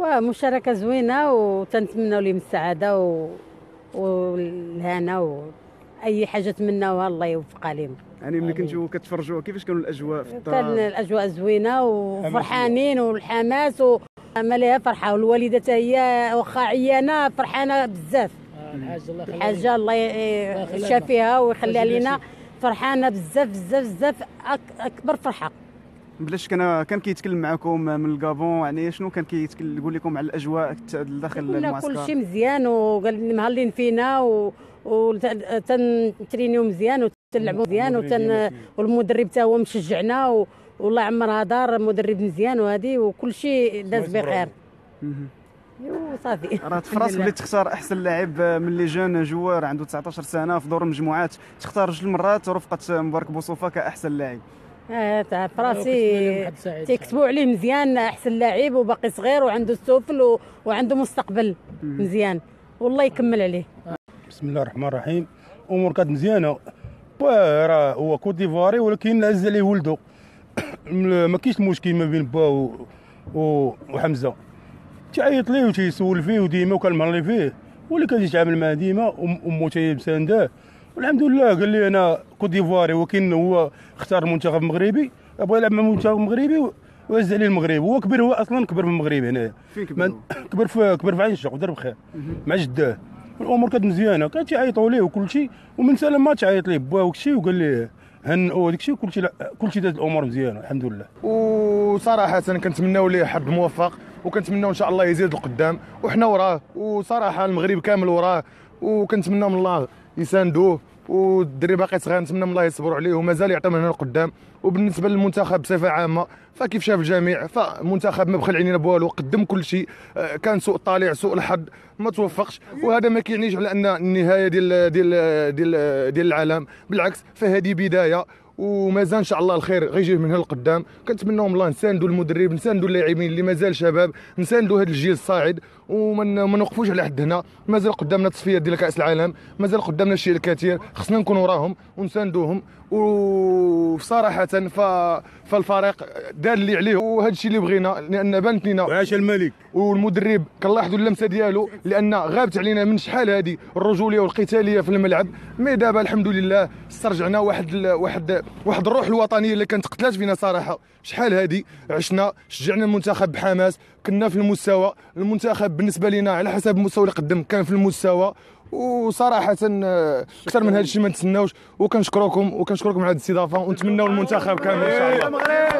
ومشاركه زوينه وتنتمنى لهم السعاده و... والهنا واي حاجه تمناوها الله يوفقها لهم يعني ملي كنتو كتفرجوا كيفاش كانوا الاجواء في الدار كان الاجواء زوينه وفرحانين والحماس و... ليها فرحه والوالده حتى هي واخا عيانه فرحانه بزاف الحاجه الله يشافيها ويخليها لينا فرحانه بزاف بزاف بزاف اكبر فرحه بلاش كان كان كيتكلم معكم من الكابون يعني شنو كان كيتكلم يقول لكم على الاجواء داخل المعسكر كل شيء مزيان وقال مهلين فينا و تنترينيو مزيان وتلعبوا مزيان وتن والمدرب حتى هو مشجعنا و... والله عمرها دار مدرب مزيان وهذه وكل شيء داز بخير وصافي راه تفراس بلي تختار احسن لاعب من لي جون جوار عنده 19 سنه في دور المجموعات تختار جوج مرات رفقه مبارك بوصوفه كاحسن لاعب آه تاع فراسي تيكتبوا عليه مزيان احسن لاعب وباقي صغير وعنده السفل و... وعنده مستقبل مزيان والله يكمل عليه بسم الله الرحمن الرحيم امور كانت مزيانه راه هو كوت ديفواري ولكن عز عليه ولده ما كاينش مشكل ما بين با و... و... وحمزه تعيط ليه وتيسول فيه وديما وكنمهر فيه واللي كان يتعامل معاه ديما امو تيمسانداه والحمد لله قال لي انا كوت ديفواري ولكن هو اختار المنتخب المغربي بغى يلعب مع المنتخب المغربي وهز عليه المغرب هو كبر هو اصلا كبر في المغرب هنايا فين كبر كبر في كبر في عين الشوق ودار بخير مع جداه والامور كانت مزيانه كان تيعيطوا ليه وكل شيء ومن سال ما تعيط ليه باه وكل شيء وقال ليه او وداك الشيء وكل شيء كل شيء دازت الامور مزيانه الحمد لله وصراحه كنتمناو ليه حظ موفق وكنتمناو ان شاء الله يزيد القدام وحنا وراه وصراحه المغرب كامل وراه وكنتمناو من الله يساندوه والدري باقي صغير نتمنى من الله يصبروا عليه ومازال يعطي من هنا لقدام وبالنسبه للمنتخب بصفه عامه فكيف شاف الجميع فمنتخب ما بخل علينا بوالو قدم كل شيء آه، كان سوء الطالع سوء الحظ ما توفقش وهذا ما كيعنيش على ان النهايه ديال ديال ديال ديال العالم بالعكس فهذه بدايه ومازال ان شاء الله الخير غيجي من هنا لقدام كنتمنوا من الله نساندوا المدرب نساندوا اللاعبين اللي مازال شباب نساندوا هذا الجيل الصاعد وما نوقفوش على حد هنا مازال قدامنا تصفيات ديال كاس العالم مازال قدامنا الشيء الكثير خصنا نكون وراهم ونساندوهم صراحه ف... فالفريق دار اللي عليه وهذا الشيء اللي بغينا لان بانت لنا وعاش الملك والمدرب كنلاحظوا اللمسه ديالو لان غابت علينا من شحال هذه الرجوليه والقتاليه في الملعب مي دابا الحمد لله استرجعنا واحد ال... واحد واحد الروح الوطنيه اللي كانت قتلات فينا صراحه شحال هذه عشنا شجعنا المنتخب بحماس كنا في المستوى المنتخب بالنسبه لينا على حسب المستوى اللي قدم كان في المستوى وصراحه آه، اكثر من هذا الشيء ما نتسناوش وكنشكركم وكنشكركم على هذه الاستضافه ونتمنوا المنتخب كامل ان شاء الله إيه،